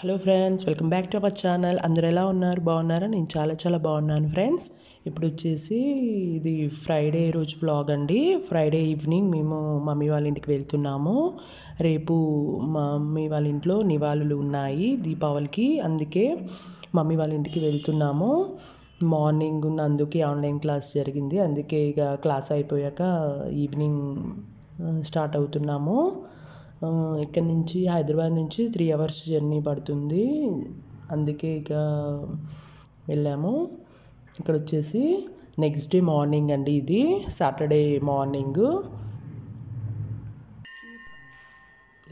hello friends welcome back to our channel అందరు ఎలా ఉన్నారు బాగున్నారా నేను చాలా చాలా బాగున్నాను ఫ్రెండ్స్ ఇప్పుడు వచ్చేసి ఇది ఫ్రైడే రోజు బ్లాగ్ అండి ఫ్రైడే ఈవినింగ్ మేము మమ్మీ వాళ్ళ ఇంటికి వెళ్తున్నాము రేపు మమ్మీ వాళ్ళ ఇంట్లో నివాళులు ఉన్నాయి దీపావళికి అందుకే మమ్మీ వాళ్ళ ఇంటికి వెళ్తున్నాము మార్నింగ్ అందుకే ఆన్లైన్ క్లాస్ జరిగింది అందుకే ఇక క్లాస్ అయిపోయాక ఈవినింగ్ స్టార్ట్ అవుతున్నాము ఇక్కడ నుంచి హైదరాబాద్ నుంచి త్రీ అవర్స్ జర్నీ పడుతుంది అందుకే ఇక వెళ్ళాము ఇక్కడ వచ్చేసి నెక్స్ట్ డే మార్నింగ్ అండి ఇది సాటర్డే మార్నింగ్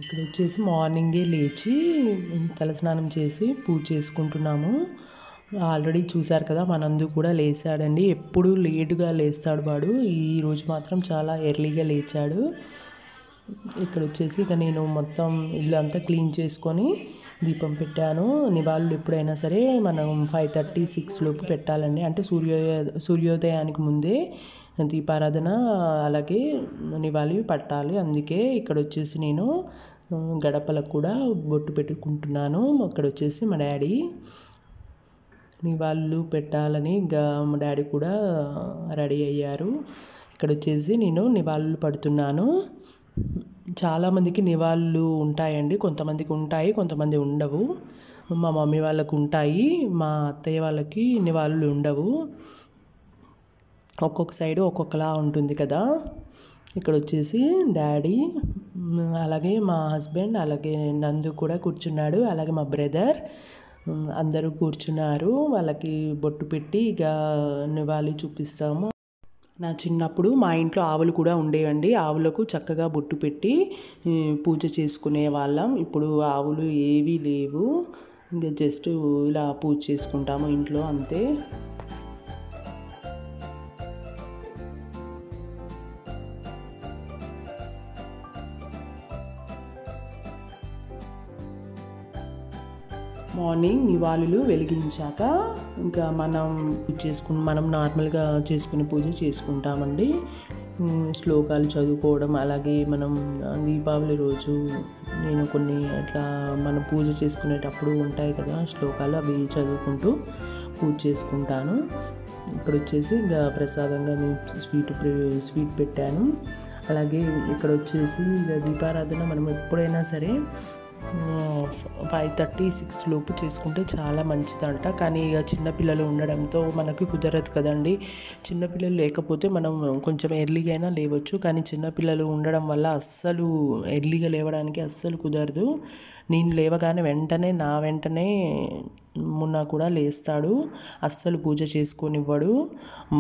ఇక్కడ వచ్చేసి మార్నింగే లేచి తలస్నానం చేసి పూజ చేసుకుంటున్నాము ఆల్రెడీ చూశారు కదా మనందు కూడా లేచాడండి ఎప్పుడు లేటుగా లేస్తాడు వాడు ఈరోజు మాత్రం చాలా ఎర్లీగా లేచాడు ఇక్కడ వచ్చేసి ఇక నేను మొత్తం ఇల్లు అంతా క్లీన్ చేసుకొని దీపం పెట్టాను నివాళులు ఎప్పుడైనా సరే మనం ఫైవ్ థర్టీ సిక్స్ లోపు పెట్టాలండి అంటే సూర్యోదయ సూర్యోదయానికి ముందే దీపారాధన అలాగే నివాళి పట్టాలి అందుకే ఇక్కడ వచ్చేసి నేను గడపలకు కూడా బొట్టు పెట్టుకుంటున్నాను అక్కడ వచ్చేసి మా డాడీ వాళ్ళు పెట్టాలని మా డాడీ కూడా రెడీ అయ్యారు ఇక్కడ వచ్చేసి నేను నివాళులు పడుతున్నాను చాలామందికి నివాళులు ఉంటాయండి కొంతమందికి ఉంటాయి కొంతమంది ఉండవు మా మమ్మీ వాళ్ళకు ఉంటాయి మా అత్తయ్య వాళ్ళకి నివాళులు ఉండవు ఒక్కొక్క సైడ్ ఒక్కొక్కలా ఉంటుంది కదా ఇక్కడ వచ్చేసి డాడీ అలాగే మా హస్బెండ్ అలాగే నందు కూడా కూర్చున్నాడు అలాగే మా బ్రదర్ అందరూ కూర్చున్నారు వాళ్ళకి బొట్టు పెట్టి ఇక నివాళి చూపిస్తాము నా చిన్నప్పుడు మా ఇంట్లో ఆవులు కూడా ఉండేవండి ఆవులకు చక్కగా బొట్టు పెట్టి పూజ చేసుకునే వాళ్ళం ఇప్పుడు ఆవులు ఏవీ లేవు ఇంకా జస్ట్ ఇలా పూజ చేసుకుంటాము ఇంట్లో అంతే మార్నింగ్ నివాళులు వెలిగించాక ఇంకా మనం పూజ చేసుకుని మనం నార్మల్గా చేసుకునే పూజ చేసుకుంటామండి శ్లోకాలు చదువుకోవడం అలాగే మనం దీపావళి రోజు నేను కొన్ని అట్లా మనం పూజ చేసుకునేటప్పుడు ఉంటాయి కదా శ్లోకాలు అవి చదువుకుంటూ పూజ చేసుకుంటాను ఇక్కడ వచ్చేసి ఇంకా ప్రసాదంగా స్వీట్ స్వీట్ పెట్టాను అలాగే ఇక్కడ వచ్చేసి ఇక దీపారాధన మనం ఎప్పుడైనా సరే ఫైవ్ థర్టీ సిక్స్ లోపు చేసుకుంటే చాలా మంచిదంట కానీ ఇక చిన్నపిల్లలు ఉండడంతో మనకు కుదరదు కదండి చిన్నపిల్లలు లేకపోతే మనం కొంచెం ఎర్లీగా అయినా లేవచ్చు కానీ చిన్నపిల్లలు ఉండడం వల్ల అస్సలు ఎర్లీగా లేవడానికి అస్సలు కుదరదు నేను లేవగానే వెంటనే నా వెంటనే మున్నా కూడా లేస్తాడు అస్సలు పూజ చేసుకొనివ్వడు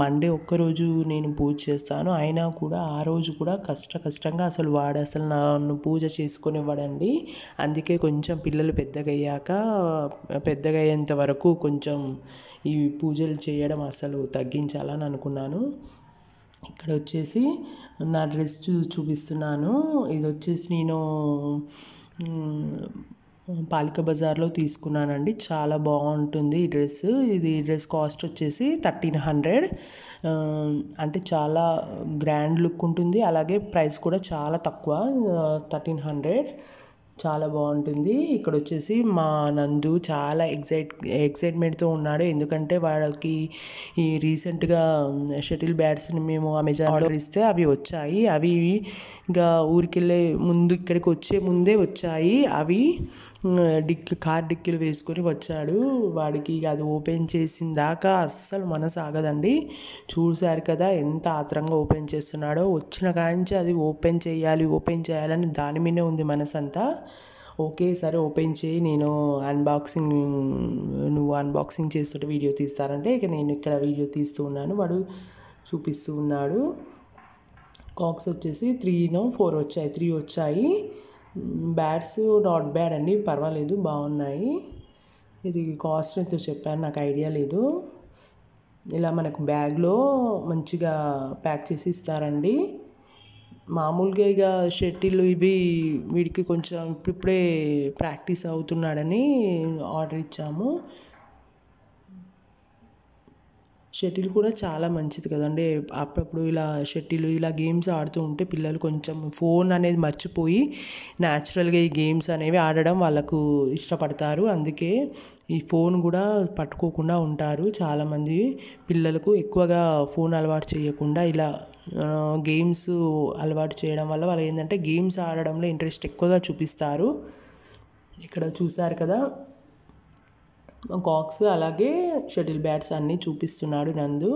మండే ఒక్కరోజు నేను పూజ చేస్తాను అయినా కూడా ఆ రోజు కూడా కష్ట కష్టంగా అసలు వాడు అసలు నన్ను పూజ చేసుకొనివ్వడండి అందుకే కొంచెం పిల్లలు పెద్దగయ్యాక పెద్దగయ్యేంత వరకు కొంచెం ఈ పూజలు చేయడం అసలు తగ్గించాలని అనుకున్నాను ఇక్కడ వచ్చేసి నా డ్రెస్ చూ చూపిస్తున్నాను ఇది వచ్చేసి నేను పాలిక బజార్లో తీసుకున్నానండి చాలా బాగుంటుంది ఈ డ్రెస్ ఇది డ్రెస్ కాస్ట్ వచ్చేసి థర్టీన్ హండ్రెడ్ అంటే చాలా గ్రాండ్ లుక్ ఉంటుంది అలాగే ప్రైస్ కూడా చాలా తక్కువ థర్టీన్ హండ్రెడ్ చాలా బాగుంటుంది ఇక్కడ వచ్చేసి మా నందు చాలా ఎగ్జైట్ ఎక్సైట్మెంట్తో ఉన్నాడు ఎందుకంటే వాళ్ళకి ఈ రీసెంట్గా షటిల్ బ్యాట్స్ని మేము అమెజాన్ ఆర్డర్ ఇస్తే అవి వచ్చాయి అవి ఇంకా ఊరికెళ్ళే ముందు ఇక్కడికి వచ్చే ముందే వచ్చాయి అవి డిక్కి కార్ డిక్కీలు వేసుకొని వచ్చాడు వాడికి అది ఓపెన్ చేసిన దాకా అస్సలు మనసు ఆగదండి చూశారు కదా ఎంత ఆత్రంగా ఓపెన్ చేస్తున్నాడో వచ్చిన కాంచి అది ఓపెన్ చేయాలి ఓపెన్ చేయాలని దాని మీదనే ఉంది మనసు అంతా ఓకే సరే ఓపెన్ చేయి నేను అన్బాక్సింగ్ నువ్వు అన్బాక్సింగ్ చేస్తుంటే వీడియో తీస్తారంటే ఇక నేను ఇక్కడ వీడియో తీస్తూ ఉన్నాను వాడు చూపిస్తూ ఉన్నాడు కాక్స్ వచ్చేసి త్రీనో ఫోర్ వచ్చాయి త్రీ వచ్చాయి బ్యాట్స్ నాట్ బ్యాడ్ అండి పర్వాలేదు బాగున్నాయి ఇది కాస్ట్ ఎంతో చెప్పారు నాకు ఐడియా లేదు ఇలా మనకు బ్యాగ్లో మంచిగా ప్యాక్ చేసి ఇస్తారండి మామూలుగా ఇక షటిల్ ఇవి వీడికి కొంచెం ఇప్పుడిప్పుడే ప్రాక్టీస్ అవుతున్నాడని ఆర్డర్ ఇచ్చాము షటిల్ కూడా చాలా మంచిది కదండి అప్పుడప్పుడు ఇలా షటిల్ ఇలా గేమ్స్ ఆడుతూ ఉంటే పిల్లలు కొంచెం ఫోన్ అనేది మర్చిపోయి న్యాచురల్గా ఈ గేమ్స్ అనేవి ఆడడం వాళ్ళకు ఇష్టపడతారు అందుకే ఈ ఫోన్ కూడా పట్టుకోకుండా ఉంటారు చాలామంది పిల్లలకు ఎక్కువగా ఫోన్ అలవాటు చేయకుండా ఇలా గేమ్స్ అలవాటు చేయడం వల్ల వాళ్ళు ఏంటంటే గేమ్స్ ఆడడంలో ఇంట్రెస్ట్ ఎక్కువగా చూపిస్తారు ఇక్కడ చూసారు కదా కాక్స్ అలాగే షటిల్ బ్యాట్స్ అన్నీ చూపిస్తున్నాడు నందు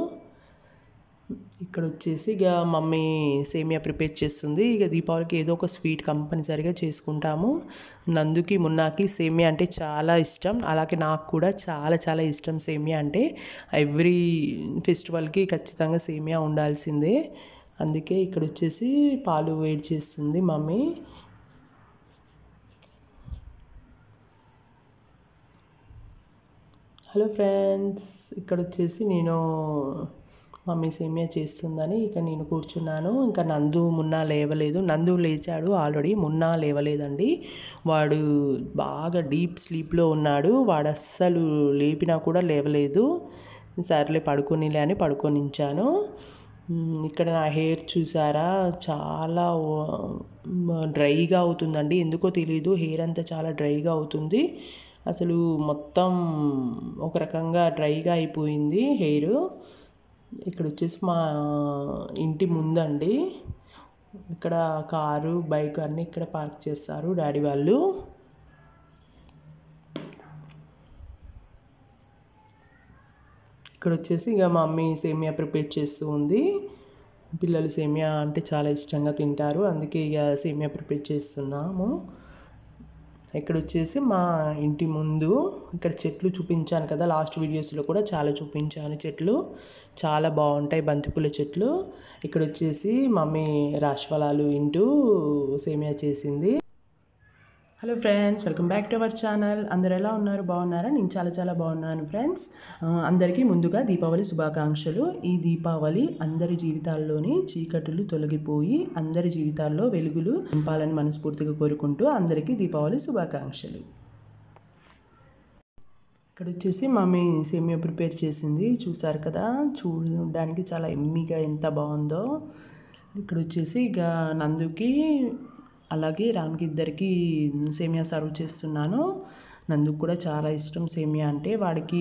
ఇక్కడ వచ్చేసి ఇక మమ్మీ సేమియా ప్రిపేర్ చేస్తుంది ఇక దీపావళికి ఏదో ఒక స్వీట్ కంపల్సరీగా చేసుకుంటాము నందుకి మున్నాకి సేమియా అంటే చాలా ఇష్టం అలాగే నాకు కూడా చాలా చాలా ఇష్టం సేమియా అంటే ఎవ్రీ ఫెస్టివల్కి ఖచ్చితంగా సేమియా ఉండాల్సిందే అందుకే ఇక్కడ వచ్చేసి పాలు వేడి చేస్తుంది మమ్మీ హలో ఫ్రెండ్స్ ఇక్కడ వచ్చేసి నేను మమ్మీ సేమియా చేస్తుందని ఇక నేను కూర్చున్నాను ఇంకా నందు మున్నా లేవలేదు నందు లేచాడు ఆల్రెడీ మున్నా లేవలేదండి వాడు బాగా డీప్ స్లీప్లో ఉన్నాడు వాడు అస్సలు లేపినా కూడా లేవలేదు సర్లే పడుకోనిలే అని పడుకొనించాను ఇక్కడ నా హెయిర్ చూసారా చాలా డ్రైగా అవుతుందండి ఎందుకో తెలియదు హెయిర్ అంతా చాలా డ్రైగా అవుతుంది అసలు మొత్తం ఒక రకంగా డ్రైగా అయిపోయింది హెయిర్ ఇక్కడ వచ్చేసి మా ఇంటి ముందండి ఇక్కడ కారు బైక్ అన్నీ ఇక్కడ పార్క్ చేస్తారు డాడీ వాళ్ళు ఇక్కడ వచ్చేసి ఇక మా మమ్మీ సేమియా ప్రిపేర్ చేస్తూ ఉంది పిల్లలు సేమియా అంటే చాలా ఇష్టంగా తింటారు అందుకే ఇక సేమియా ప్రిపేర్ చేస్తున్నాము ఇక్కడ వచ్చేసి మా ఇంటి ముందు ఇక్కడ చెట్లు చూపించాను కదా లాస్ట్ వీడియోస్లో కూడా చాలా చూపించాను చెట్లు చాలా బాగుంటాయి బంతిపూల చెట్లు ఇక్కడ వచ్చేసి మమ్మీ రాశిఫలాలు ఇంటూ సేమియా చేసింది hello friends welcome back to our channel అందరు ఎలా ఉన్నారు బాగున్నారా నేను చాలా చాలా బాగున్నాను ఫ్రెండ్స్ అందరికీ ముందుగా దీపావళి శుభాకాంక్షలు ఈ దీపావళి అందరి జీవితాల్లోని చీకటులు తొలగిపోయి అందరి జీవితాల్లో వెలుగులు నింపాలని మనస్ఫూర్తిగా కోరుకుంటూ అందరికీ దీపావళి శుభాకాంక్షలు ఇక్కడ వచ్చేసి మమ్మీ సేమియా ప్రిపేర్ చేసింది చూసారు కదా చూడడానికి చాలా ఎమ్మీగా ఎంత బాగుందో ఇక్కడ వచ్చేసి ఇక నందుకి అలాగే రామ్కి ఇద్దరికి సేమియా సర్వ్ చేస్తున్నాను నందుకు కూడా చాలా ఇష్టం సేమియా అంటే వాడికి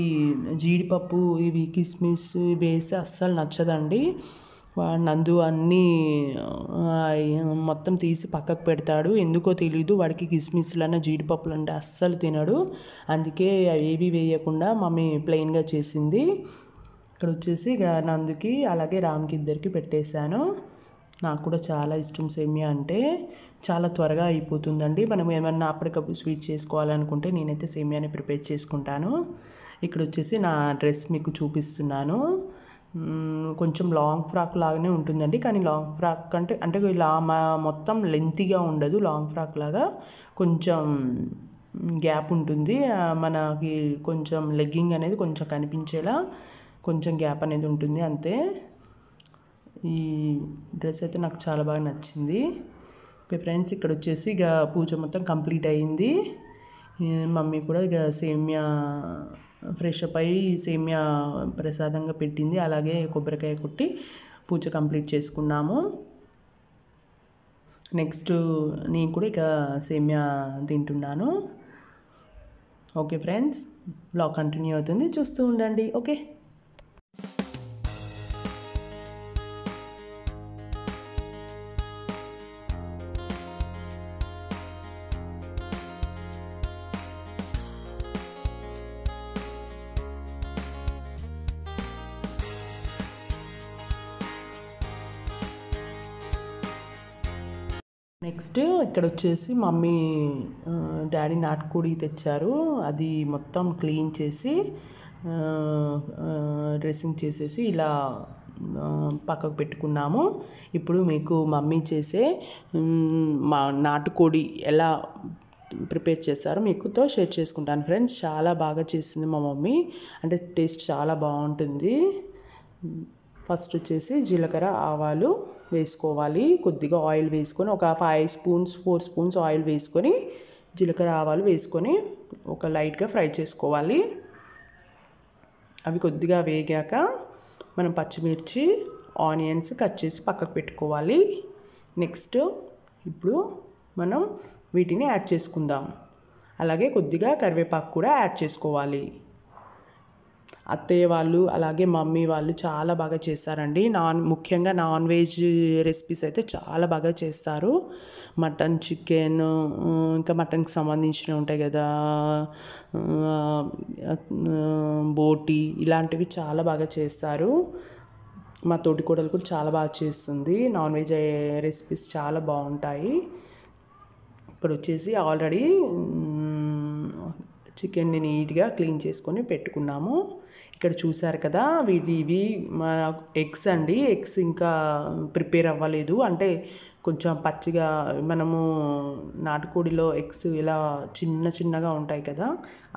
జీడిపప్పు ఇవి కిస్మిస్ ఇవి వేస్తే అస్సలు నచ్చదండి నందు అన్నీ మొత్తం తీసి పక్కకు పెడతాడు ఎందుకో తెలియదు వాడికి కిస్మిస్లన్న జీడిపప్పులు అంటే అస్సలు తినడు అందుకే ఏవి వేయకుండా మమ్మీ ప్లెయిన్గా చేసింది ఇక్కడ వచ్చేసి నందుకి అలాగే రామ్కి ఇద్దరికి పెట్టేశాను నాకు కూడా చాలా ఇష్టం సేమియా అంటే చాలా త్వరగా అయిపోతుందండి మనం ఏమన్నా అప్పటికప్పుడు స్వీట్ చేసుకోవాలనుకుంటే నేనైతే సేమియాని ప్రిపేర్ చేసుకుంటాను ఇక్కడ వచ్చేసి నా డ్రెస్ మీకు చూపిస్తున్నాను కొంచెం లాంగ్ ఫ్రాక్ లాగానే ఉంటుందండి కానీ లాంగ్ ఫ్రాక్ అంటే అంటే ఇలా మొత్తం లెంతీగా ఉండదు లాంగ్ ఫ్రాక్ లాగా కొంచెం గ్యాప్ ఉంటుంది మనకి కొంచెం లెగ్గింగ్ అనేది కొంచెం కనిపించేలా కొంచెం గ్యాప్ అనేది ఉంటుంది అంతే ఈ డ్రెస్ అయితే నాకు చాలా బాగా నచ్చింది ఓకే ఫ్రెండ్స్ ఇక్కడ వచ్చేసి ఇక పూజ మొత్తం కంప్లీట్ అయ్యింది మమ్మీ కూడా ఇక సేమ్యా ఫ్రెష్ అప్ అయ్యి సేమ్యా ప్రసాదంగా పెట్టింది అలాగే కొబ్బరికాయ కొట్టి పూజ కంప్లీట్ చేసుకున్నాము నెక్స్ట్ నేను కూడా ఇక సేమ్యా తింటున్నాను ఓకే ఫ్రెండ్స్ బ్లాగ్ కంటిన్యూ అవుతుంది చూస్తూ ఉండండి ఓకే నెక్స్ట్ ఇక్కడ వచ్చేసి మమ్మీ డాడీ నాటుకోడి తెచ్చారు అది మొత్తం క్లీన్ చేసి డ్రెస్సింగ్ చేసేసి ఇలా పక్కకు పెట్టుకున్నాము ఇప్పుడు మీకు మమ్మీ చేసే మా నాటుకోడి ఎలా ప్రిపేర్ చేస్తారో మీకుతో షేర్ చేసుకుంటాను ఫ్రెండ్స్ చాలా బాగా చేసింది మా మమ్మీ అంటే టేస్ట్ చాలా బాగుంటుంది ఫస్ట్ వచ్చేసి జీలకర్ర ఆవాలు వేసుకోవాలి కొద్దిగా ఆయిల్ వేసుకొని ఒక five spoons four spoons oil వేసుకొని జీలకర్ర ఆవాలు వేసుకొని ఒక లైట్గా ఫ్రై చేసుకోవాలి అవి కొద్దిగా వేగాక మనం పచ్చిమిర్చి ఆనియన్స్ కట్ చేసి పక్కకు పెట్టుకోవాలి నెక్స్ట్ ఇప్పుడు మనం వీటిని యాడ్ చేసుకుందాం అలాగే కొద్దిగా కరివేపాకు కూడా యాడ్ చేసుకోవాలి అత్తయ్య వాళ్ళు అలాగే మమ్మీ వాళ్ళు చాలా బాగా చేస్తారండి నాన్ ముఖ్యంగా నాన్ వెజ్ రెసిపీస్ అయితే చాలా బాగా చేస్తారు మటన్ చికెన్ ఇంకా మటన్కి సంబంధించినవి ఉంటాయి కదా బోటి ఇలాంటివి చాలా బాగా చేస్తారు మా తోటి కూడలు కూడా చాలా బాగా చేస్తుంది నాన్ వెజ్ రెసిపీస్ చాలా బాగుంటాయి ఇక్కడ వచ్చేసి ఆల్రెడీ చికెన్ని నీట్గా క్లీన్ చేసుకొని పెట్టుకున్నాము ఇక్కడ చూసారు కదా ఇవి ఇవి మన ఎగ్స్ అండి ఎగ్స్ ఇంకా ప్రిపేర్ అవ్వలేదు అంటే కొంచెం పచ్చిగా మనము నాటుకోడిలో ఎగ్స్ ఇలా చిన్న చిన్నగా ఉంటాయి కదా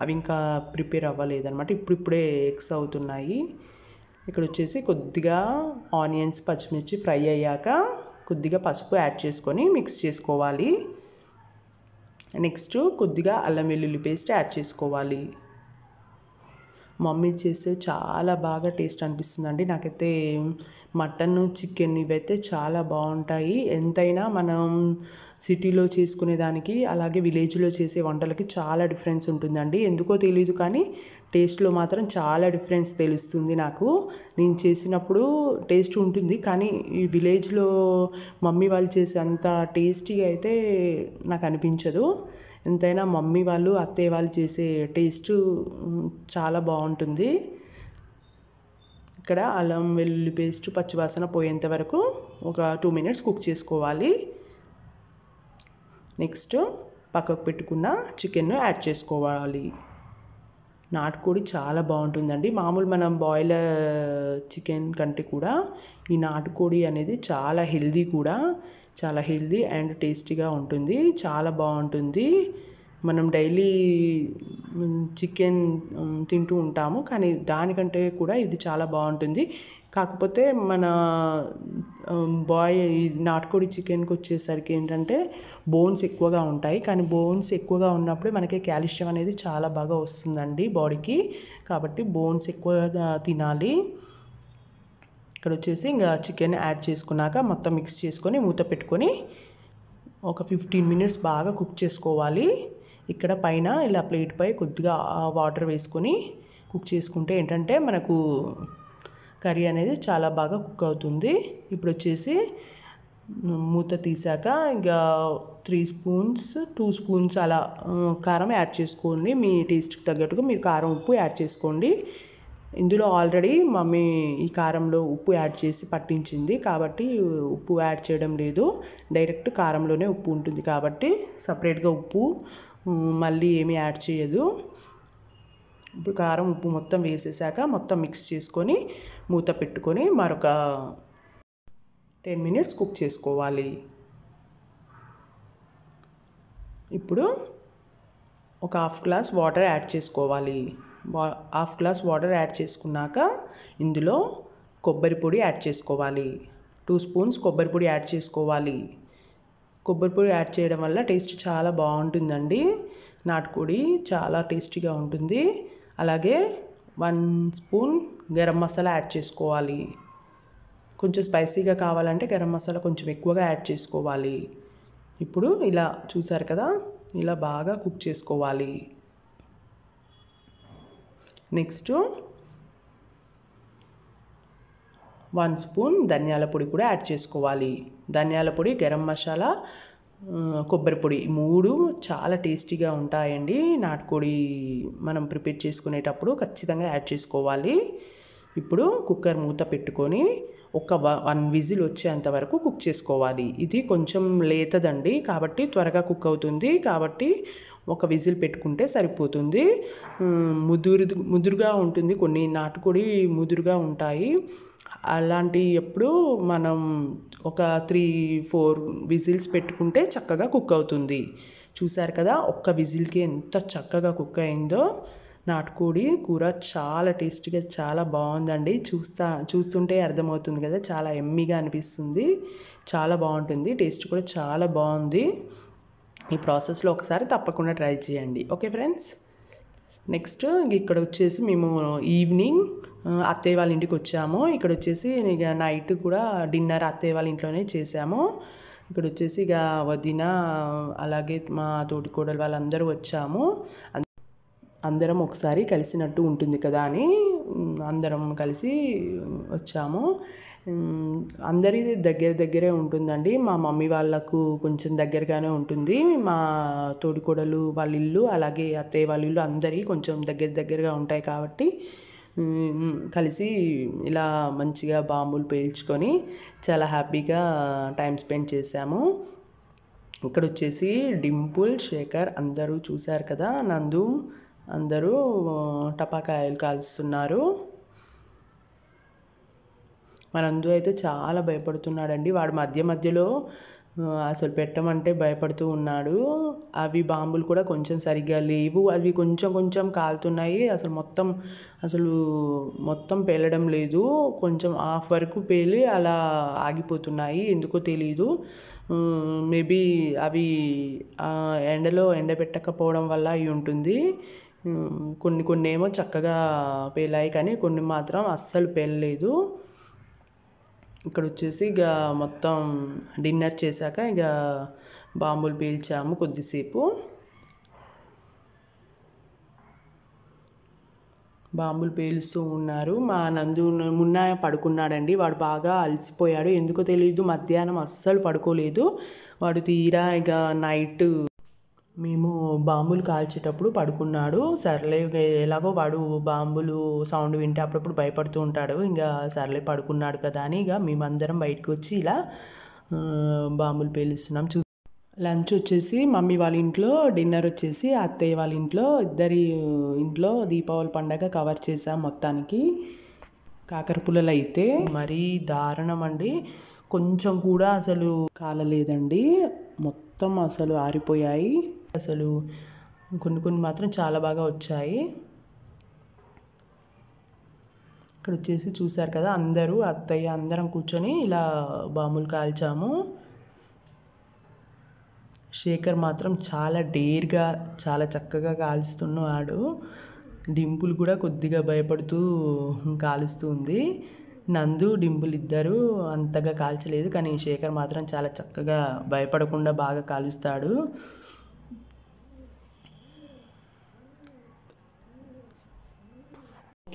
అవి ఇంకా ప్రిపేర్ అవ్వలేదు అనమాట ఇప్పుడిప్పుడే ఎగ్స్ అవుతున్నాయి ఇక్కడ వచ్చేసి కొద్దిగా ఆనియన్స్ పచ్చిమిర్చి ఫ్రై అయ్యాక కొద్దిగా పసుపు యాడ్ చేసుకొని మిక్స్ చేసుకోవాలి నెక్స్ట్ కొద్దిగా అల్లం వెల్లుల్లి పేస్ట్ యాడ్ చేసుకోవాలి మమ్మీ చేస్తే చాలా బాగా టేస్ట్ అనిపిస్తుంది అండి నాకైతే మటన్ చికెన్ ఇవైతే చాలా బాగుంటాయి ఎంతైనా మనం సిటీలో చేసుకునే దానికి అలాగే విలేజ్లో చేసే వంటలకి చాలా డిఫరెన్స్ ఉంటుందండి ఎందుకో తెలియదు కానీ టేస్ట్లో మాత్రం చాలా డిఫరెన్స్ తెలుస్తుంది నాకు నేను చేసినప్పుడు టేస్ట్ ఉంటుంది కానీ ఈ విలేజ్లో మమ్మీ వాళ్ళు చేసే అంత టేస్టీగా అయితే నాకు అనిపించదు ఎంతైనా మమ్మీ వాళ్ళు అత్తయ్య వాళ్ళు చేసే టేస్ట్ చాలా బాగుంటుంది ఇక్కడ అల్లం వెల్లుల్లి పేస్ట్ పచ్చివాసన పోయేంత వరకు ఒక టూ మినిట్స్ కుక్ చేసుకోవాలి నెక్స్ట్ పక్కకు పెట్టుకున్న చికెన్ను యాడ్ చేసుకోవాలి నాటుకోడి చాలా బాగుంటుందండి మామూలు మనం బాయిలర్ చికెన్ కంటే కూడా ఈ నాటుకోడి అనేది చాలా హెల్దీ కూడా చాలా హెల్దీ అండ్ టేస్టీగా ఉంటుంది చాలా బాగుంటుంది మనం డైలీ చికెన్ తింటూ ఉంటాము కానీ దానికంటే కూడా ఇది చాలా బాగుంటుంది కాకపోతే మన బాయ్ నాటుకోడి చికెన్కి వచ్చేసరికి ఏంటంటే బోన్స్ ఎక్కువగా ఉంటాయి కానీ బోన్స్ ఎక్కువగా ఉన్నప్పుడే మనకి కాల్షియం అనేది చాలా బాగా వస్తుందండి బాడీకి కాబట్టి బోన్స్ ఎక్కువగా తినాలి ఇక్కడ వచ్చేసి ఇంకా చికెన్ యాడ్ చేసుకున్నాక మొత్తం మిక్స్ చేసుకొని మూత పెట్టుకొని ఒక ఫిఫ్టీన్ మినిట్స్ బాగా కుక్ చేసుకోవాలి ఇక్కడ పైన ఇలా ప్లేట్పై కొద్దిగా వాటర్ వేసుకొని కుక్ చేసుకుంటే ఏంటంటే మనకు కర్రీ అనేది చాలా బాగా కుక్ అవుతుంది ఇప్పుడు వచ్చేసి మూత తీసాక ఇంకా త్రీ స్పూన్స్ టూ స్పూన్స్ అలా కారం యాడ్ చేసుకోండి మీ టేస్ట్కి తగ్గట్టుగా మీరు కారం ఉప్పు యాడ్ చేసుకోండి ఇందులో ఆల్రెడీ మమ్మీ ఈ కారంలో ఉప్పు యాడ్ చేసి పట్టించింది కాబట్టి ఉప్పు యాడ్ చేయడం లేదు డైరెక్ట్ కారంలోనే ఉప్పు ఉంటుంది కాబట్టి సపరేట్గా ఉప్పు మళ్ళీ ఏమీ యాడ్ చేయదు ఇప్పుడు కారం ఉప్పు మొత్తం వేసేసాక మొత్తం మిక్స్ చేసుకొని మూత పెట్టుకొని మరొక టెన్ మినిట్స్ కుక్ చేసుకోవాలి ఇప్పుడు ఒక హాఫ్ గ్లాస్ వాటర్ యాడ్ చేసుకోవాలి హాఫ్ గ్లాస్ వాటర్ యాడ్ చేసుకున్నాక ఇందులో కొబ్బరి పొడి యాడ్ చేసుకోవాలి టూ స్పూన్స్ కొబ్బరి పొడి యాడ్ చేసుకోవాలి కొబ్బరి పొడి యాడ్ చేయడం వల్ల టేస్ట్ చాలా బాగుంటుందండి నాటుకోడి చాలా టేస్టీగా ఉంటుంది అలాగే one spoon garam masala add చేసుకోవాలి కొంచెం స్పైసీగా కావాలంటే గరం మసాలా కొంచెం ఎక్కువగా యాడ్ చేసుకోవాలి ఇప్పుడు ఇలా చూసారు కదా ఇలా బాగా కుక్ చేసుకోవాలి నెక్స్ట్ వన్ స్పూన్ ధనియాల పొడి కూడా యాడ్ చేసుకోవాలి ధనియాల పొడి గరం మసాలా కొబ్బరి పొడి మూడు చాలా టేస్టీగా ఉంటాయండి నాటుకోడి మనం ప్రిపేర్ చేసుకునేటప్పుడు ఖచ్చితంగా యాడ్ చేసుకోవాలి ఇప్పుడు కుక్కర్ మూత పెట్టుకొని ఒక వన్ విజిల్ వచ్చేంత వరకు కుక్ చేసుకోవాలి ఇది కొంచెం లేతదండి కాబట్టి త్వరగా కుక్ అవుతుంది కాబట్టి ఒక విజిల్ పెట్టుకుంటే సరిపోతుంది ముదురు ముదురుగా ఉంటుంది కొన్ని నాటుకోడి ముదురుగా ఉంటాయి అలాంటి ఎప్పుడు మనం ఒక త్రీ ఫోర్ విజిల్స్ పెట్టుకుంటే చక్కగా కుక్ అవుతుంది చూసారు కదా ఒక్క విజిల్కి ఎంత చక్కగా కుక్ అయిందో నాటుకోడి కూర చాలా టేస్టీగా చాలా బాగుందండి చూస్తా చూస్తుంటే అర్థమవుతుంది కదా చాలా ఎమ్మిగా అనిపిస్తుంది చాలా బాగుంటుంది టేస్ట్ కూడా చాలా బాగుంది ఈ ప్రాసెస్లో ఒకసారి తప్పకుండా ట్రై చేయండి ఓకే ఫ్రెండ్స్ నెక్స్ట్ ఇక్కడ వచ్చేసి మేము ఈవినింగ్ అత్తయ్య వాళ్ళ ఇంటికి వచ్చాము ఇక్కడ వచ్చేసి ఇక నైట్ కూడా డిన్నర్ అత్తయ్య వాళ్ళ ఇంట్లోనే చేసాము ఇక్కడ వచ్చేసి ఇక వదిన అలాగే మా తోటి కోడలు వాళ్ళందరూ వచ్చాము అందరం ఒకసారి కలిసినట్టు ఉంటుంది కదా అని అందరం కలిసి వచ్చాము అందరి దగ్గర దగ్గరే ఉంటుందండి మా మమ్మీ వాళ్ళకు కొంచెం దగ్గరగానే ఉంటుంది మా తోడికోడలు వాళ్ళ ఇల్లు అలాగే అత్తయ్య వాళ్ళ ఇల్లు అందరి కొంచెం దగ్గర దగ్గరగా ఉంటాయి కాబట్టి కలిసి ఇలా మంచిగా బాంబులు పేల్చుకొని చాలా హ్యాపీగా టైం స్పెండ్ చేశాము ఇక్కడ వచ్చేసి డింపుల్ శేఖర్ అందరూ చూశారు కదా నందు అందరూ టపాకాయలు కాలుస్తున్నారు మన అయితే చాలా భయపడుతున్నాడండి వాడు మధ్య మధ్యలో అసలు పెట్టమంటే భయపడుతూ ఉన్నాడు అవి బాంబులు కూడా కొంచెం సరిగ్గా లేవు అవి కొంచెం కొంచెం కాలుతున్నాయి అసలు మొత్తం అసలు మొత్తం పేలడం లేదు కొంచెం హాఫ్ వరకు పేలి అలా ఆగిపోతున్నాయి ఎందుకో తెలియదు మేబీ అవి ఎండలో పెట్టకపోవడం వల్ల అవి ఉంటుంది కొన్ని కొన్ని ఏమో చక్కగా పేలాయి కానీ కొన్ని మాత్రం అస్సలు పేలలేదు ఇక్కడ వచ్చేసి ఇక మొత్తం డిన్నర్ చేశాక ఇక బాంబులు పీల్చాము కొద్దిసేపు బాంబులు పేలుస్తూ ఉన్నారు మా నందు మున్న పడుకున్నాడండి వాడు బాగా అలసిపోయాడు ఎందుకో తెలియదు మధ్యాహ్నం అస్సలు పడుకోలేదు వాడు తీరా ఇక నైట్ మేము బాంబులు కాల్చేటప్పుడు పడుకున్నాడు సర్లే ఎలాగో వాడు బాంబులు సౌండ్ వింటే అప్పుడప్పుడు భయపడుతూ ఉంటాడు ఇంకా సర్లే పడుకున్నాడు కదా అని ఇక మేమందరం బయటకు వచ్చి ఇలా బాంబులు పేలుస్తున్నాం చూ లంచ్ వచ్చేసి మమ్మీ వాళ్ళ ఇంట్లో డిన్నర్ వచ్చేసి అత్తయ్య వాళ్ళ ఇంట్లో ఇద్దరి ఇంట్లో దీపావళి పండగ కవర్ చేసాం మొత్తానికి కాకరపుల్లలు అయితే మరీ దారుణం అండి కొంచెం కూడా అసలు కాలలేదండి మొత్తం అసలు ఆరిపోయాయి అసలు కొన్ని కొన్ని మాత్రం చాలా బాగా వచ్చాయి ఇక్కడ వచ్చేసి చూశారు కదా అందరూ అత్తయ్య అందరం కూర్చొని ఇలా బాములు కాల్చాము శేఖర్ మాత్రం చాలా డేర్గా చాలా చక్కగా కాలుస్తున్నవాడు డింపుల్ కూడా కొద్దిగా భయపడుతూ కాలుస్తుంది నందు డింపుల్ ఇద్దరు అంతగా కాల్చలేదు కానీ శేఖర్ మాత్రం చాలా చక్కగా భయపడకుండా బాగా కాలుస్తాడు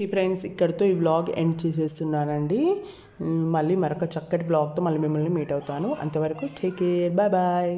ఓకే ఫ్రెండ్స్ ఇక్కడితో ఈ వ్లాగ్ ఎండ్ చేసేస్తున్నానండి మళ్ళీ మరొక చక్కటి వ్లాగ్తో మళ్ళీ మిమ్మల్ని మీట్ అవుతాను అంతవరకు టేక్ కేర్ బాయ్ బాయ్